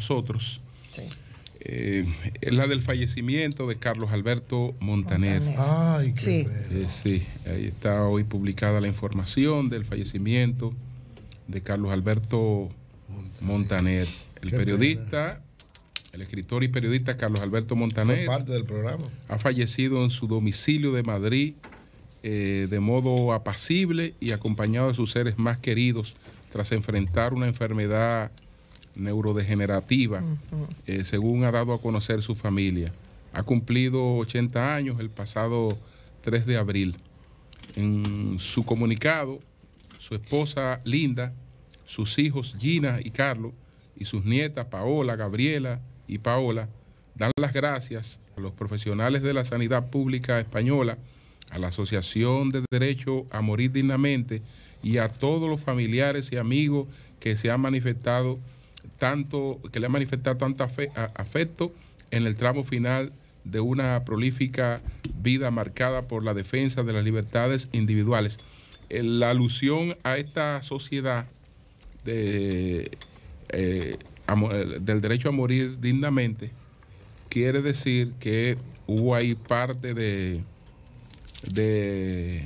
nosotros. Eh, es la del fallecimiento de Carlos Alberto Montaner. Ay, qué sí. Eh, sí, ahí está hoy publicada la información del fallecimiento de Carlos Alberto Montaner. El periodista, el escritor y periodista Carlos Alberto Montaner. parte del programa. Ha fallecido en su domicilio de Madrid eh, de modo apacible y acompañado de sus seres más queridos tras enfrentar una enfermedad neurodegenerativa, eh, según ha dado a conocer su familia. Ha cumplido 80 años el pasado 3 de abril. En su comunicado, su esposa Linda, sus hijos Gina y Carlos y sus nietas Paola, Gabriela y Paola dan las gracias a los profesionales de la sanidad pública española, a la Asociación de Derecho a Morir Dignamente y a todos los familiares y amigos que se han manifestado tanto, que le ha manifestado tanto afecto en el tramo final de una prolífica vida marcada por la defensa de las libertades individuales. Eh, la alusión a esta sociedad eh, eh, del derecho a morir dignamente quiere decir que hubo ahí parte de, de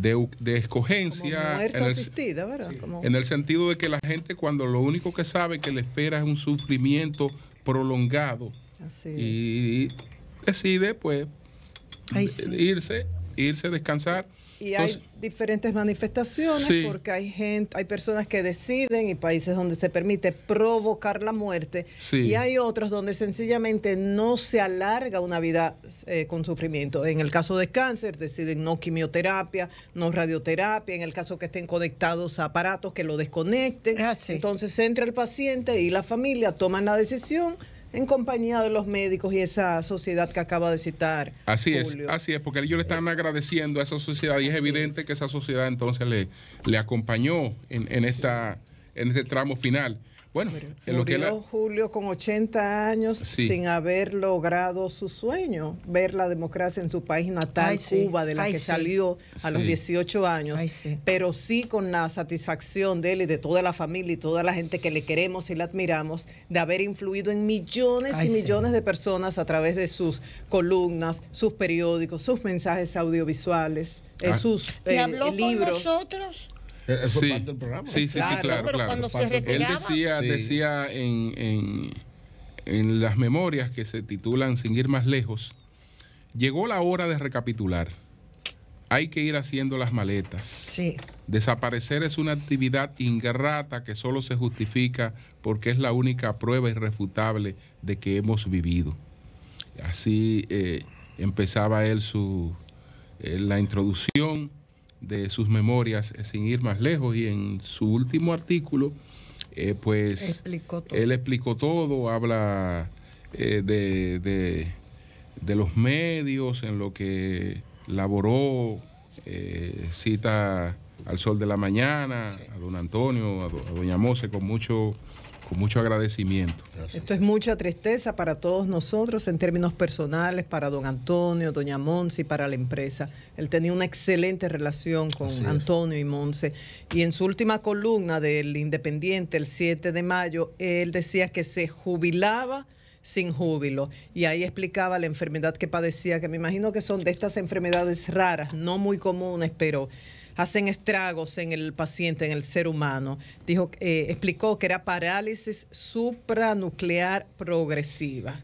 de, escogencia. En el, sentido de que la gente cuando lo único que sabe que le espera es un sufrimiento prolongado. Y decide pues irse, irse, descansar. Y hay diferentes manifestaciones porque hay gente, hay personas que deciden y países donde se permite provocar la muerte y hay otros donde sencillamente no se alarga una vida eh, con sufrimiento. En el caso de cáncer deciden no quimioterapia, no radioterapia, en el caso que estén conectados a aparatos que lo desconecten. Ah, Entonces entra el paciente y la familia toman la decisión en compañía de los médicos y esa sociedad que acaba de citar. Así es, así es, porque ellos le están agradeciendo a esa sociedad y es evidente que esa sociedad entonces le, le acompañó en, en esta, en este tramo final. Bueno, en lo que Julio con 80 años sin haber logrado su sueño, ver la democracia en su país natal, Cuba, de la que salió a los 18 años, pero sí con la satisfacción de él y de toda la familia y toda la gente que le queremos y le admiramos, de haber influido en millones y millones de personas a través de sus columnas, sus periódicos, sus mensajes audiovisuales, eh, ah. sus eh, libros. Con nosotros? Eh, sí, Sí, sí, claro, claro. Él decía, decía en, las memorias que se titulan Sin ir más lejos, llegó la hora de recapitular. Hay que ir haciendo las maletas. Sí. Desaparecer es una actividad ingrata que solo se justifica porque es la única prueba irrefutable de que hemos vivido. Así eh, empezaba él su, eh, la introducción de sus memorias, eh, sin ir más lejos, y en su último artículo, eh, pues él explicó todo, habla eh, de, de, los medios en lo que laboró, cita al sol de la mañana, a don Antonio, a doña Mose con mucho con mucho agradecimiento. Esto es mucha tristeza para todos nosotros en términos personales, para don Antonio, doña Monse y para la empresa. Él tenía una excelente relación con Antonio y Monse. Y en su última columna del Independiente, el 7 de mayo, él decía que se jubilaba sin júbilo. Y ahí explicaba la enfermedad que padecía, que me imagino que son de estas enfermedades raras, no muy comunes, pero hacen estragos en el paciente, en el ser humano. Dijo, eh, explicó que era parálisis supranuclear progresiva.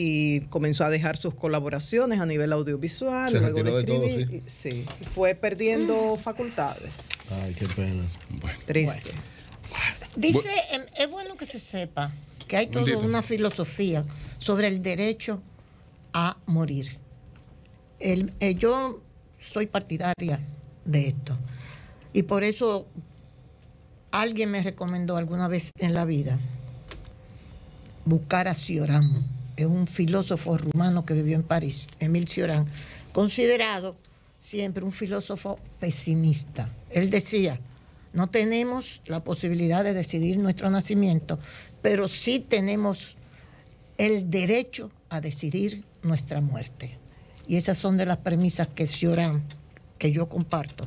Y comenzó a dejar sus colaboraciones a nivel audiovisual. luego de todo, Fue perdiendo mm. facultades. Ay, qué pena. Triste. Dice, em, es bueno que se sepa que hay toda una filosofía sobre el derecho a morir. El, eh, yo soy partidaria de esto. Y por eso alguien me recomendó alguna vez en la vida buscar a Cioran, es un filósofo rumano que vivió en París, Emil Cioran, considerado siempre un filósofo pesimista. Él decía, no tenemos la posibilidad de decidir nuestro nacimiento, pero sí tenemos el derecho a decidir nuestra muerte. Y esas son de las premisas que Cioran que yo comparto,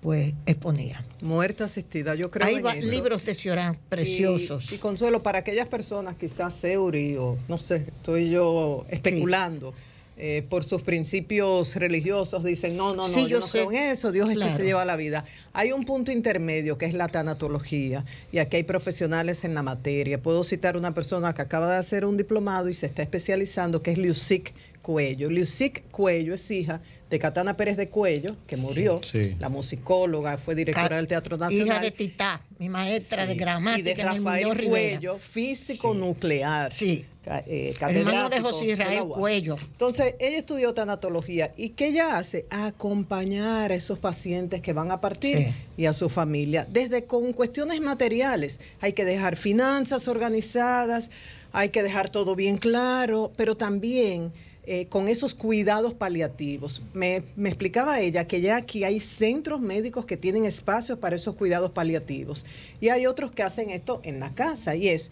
pues exponía. Muerte asistida, yo creo. Hay libros de Ciorán preciosos. Y, consuelo para aquellas personas, quizás Seuri o no sé, estoy yo especulando. Eh, por sus principios religiosos dicen, no, no, no, yo, no sé. creo en eso, Dios es que se lleva la vida. Hay un punto intermedio que es la tanatología y aquí hay profesionales en la materia. Puedo citar una persona que acaba de hacer un diplomado y se está especializando, que es Liusik. Cuello. Lucic Cuello es hija de Catana Pérez de Cuello, que murió, la musicóloga, fue directora del Teatro Nacional. Hija de Tita, mi maestra de gramática. Y de Rafael Cuello, físico nuclear. Sí. Eh, hermano de José Israel Cuello. Entonces, ella estudió tanatología. ¿Y qué ella hace? acompañar a esos pacientes que van a partir y a su familia, desde con cuestiones materiales. Hay que dejar finanzas organizadas, hay que dejar todo bien claro, pero también eh, con esos cuidados paliativos. Me, explicaba ella que ya aquí hay centros médicos que tienen espacios para esos cuidados paliativos y hay otros que hacen esto en la casa y es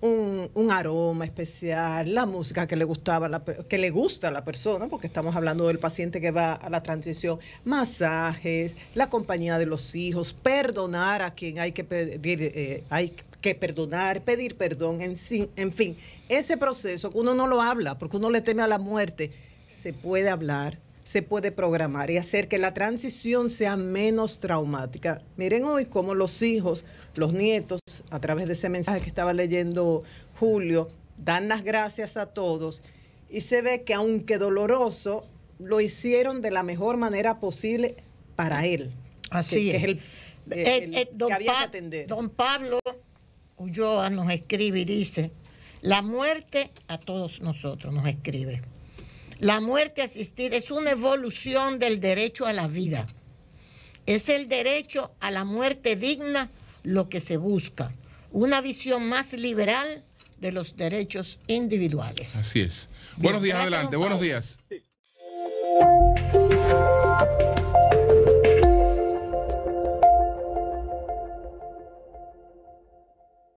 un, aroma especial, la música que le gustaba, que le gusta a la persona, porque estamos hablando del paciente que va a la transición, masajes, la compañía de los hijos, perdonar a quien hay que pedir, eh, hay que perdonar, pedir perdón, en, en fin ese proceso que uno no lo habla porque uno le teme a la muerte, se puede hablar, se puede programar y hacer que la transición sea menos traumática. Miren hoy cómo los hijos, los nietos, a través de ese mensaje que estaba leyendo Julio, dan las gracias a todos y se ve que aunque doloroso, lo hicieron de la mejor manera posible para él. Así es. es el, eh, eh, que había que atender. Don Pablo Ulloa nos escribe y dice, la muerte a todos nosotros nos escribe. La muerte asistida es una evolución del derecho a la vida. Es el derecho a la muerte digna lo que se busca, una visión más liberal de los derechos individuales. Así es. Buenos días, adelante, buenos días.